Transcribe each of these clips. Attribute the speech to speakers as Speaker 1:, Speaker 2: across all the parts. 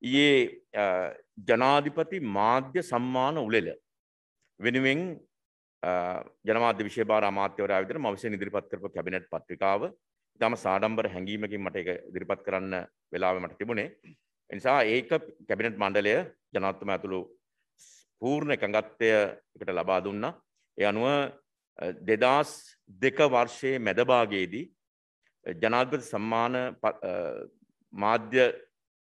Speaker 1: ඊයේ ජනාධිපති මාධ්‍ය සම්මාන උළෙල වෙනුවෙන් ජනමාධ්‍ය විශේෂ භාර අමාත්‍යවරයා විදිහට මම විසින් ඉදිරිපත් කරපු කැබිනට් පත්‍රිකාව ඉතාම සාඩම්බර හැඟීමකින් මට ඒක ඉදිරිපත් කරන්න වෙලාව මට තිබුණේ. ඒ නිසා ඒක කැබිනට් මණ්ඩලය ජනාධිපතිතුමා ඇතුළු පූර්ණ එකඟත්වය එකට ලබා දුන්නා. ඒ අනුව 2002 වර්ෂයේ මැද භාගයේදී ජනාධිපති සම්මාන මාධ්‍ය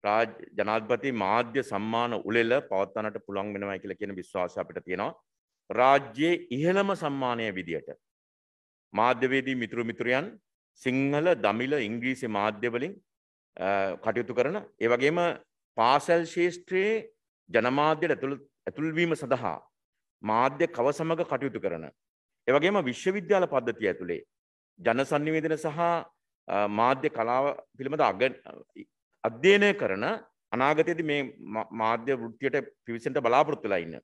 Speaker 1: ජනාධපති මාධ්‍ය සම්මාන උළෙල පවත්වන්නට පුළන් වෙනවා කියල කියන විශ්වාස අපිට තියෙනවා. රාජ්‍යයේ ඉහළම සම්මානය විදියට. මාධ්‍යවේදී මිතුරු මිතුරයන් සිංහල දමිල ඉංග්‍රීසි මාධ්‍යවලින් කටයුතු කරන ඒවගේම පාසැල් ශේෂත්‍රයේ ජනමාධ්‍යයට ඇතුල්වීම සඳහා මාධ්‍ය කව සමඟ කටයුතු කරන. ඒවගේම විශ්වවිද්‍යාල පද්ධතිය ඇතුළේ ජන සන්නිවේදන සහ මාධ්‍ය කලාව පිළිබඳ අග අධ්‍යයනය කරන අනාගතයේදී මේ මාධ්‍ය වෘත්තියට පිවිසෙන්න බලාපොරොත්තු වෙලා ඉන්න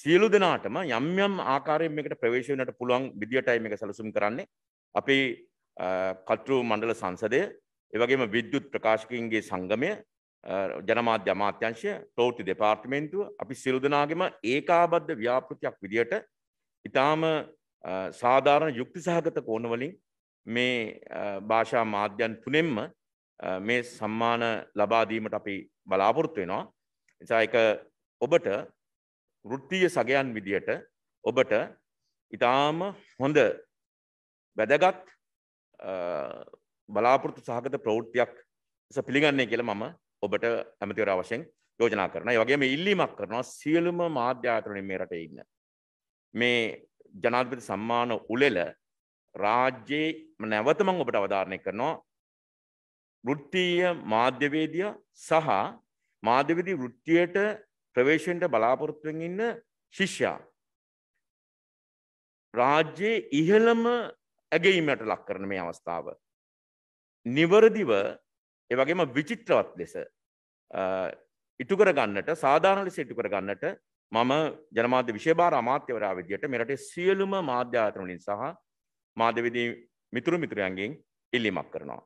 Speaker 1: සියලු දෙනාටම යම් යම් ආකාරයෙන් මේකට ප්‍රවේශ වෙන්නට පුළුවන් විදියටයි මේක සැලසුම් කරන්නේ අපේ කතෘ මණ්ඩල සංසදය ඒ වගේම විද්‍යුත් ප්‍රකාශකයන්ගේ සංගමය ජනමාධ්‍ය අමාත්‍යංශය ප්‍රවෘත්ති දෙපාර්තමේන්තුව අපි සියලු දෙනාගේම ඒකාබද්ධ ව්‍යාපෘතියක් විදියට ඊටාම සාධාරණ යුක්ති සහගත කෝණවලින් මේ භාෂා මාධ්‍යන් තුනෙන්ම මේ සම්මාන ලබාදීමට අපි බලාපොරොත්තු වෙනවා. නිසා එක ඔබට වෘත්තීය සගයන් විදියට ඔබට ඉතාම හොඳ වැදගත් බලාපොරොත්තු සහගත ප්‍රවෘත්තියක් පිළිගන්නේ කියලා මම ඔබට ඇමතිවර වශයෙන් යෝජනා කරන ඒ වගේම ඉල්ලීමක් කරනවා සියලුම මාධ්‍ය ආයතනවලින් මේ රටේ ඉන්න මේ ජනාධිපති සම්මාන උළෙල රාජ්‍යයේ නැවත මම ඔබට අවධාරණය කරනවා වෘත්තීය මාධ්‍යවේදිය සහ මාධ්‍යවේදි වෘත්තියට ප්‍රවේශෙන්ට බලාපොරොත්තුවෙන් ඉන්න ශිෂ්‍යා. රාජ්‍යයේ ඉහළම ඇගීමට ලක් කරන මේ අවස්ථාව. නිවරදිව එවගේම විචිත්‍රවත් ලෙස ඉටුකර ගන්නට සාධාරණ ලෙස ඉටුකර ගන්නට මම ජනමාධ්‍ය විශේභාර අමාත්‍යවරයා විදියට මෙරටේ සියලුම මාධ්‍ය ආයතන වලින් සහ මාධ්‍යවේදී මිතුරු මිතුරයන්ගෙන් ඉල්ලීමක් කරනවා.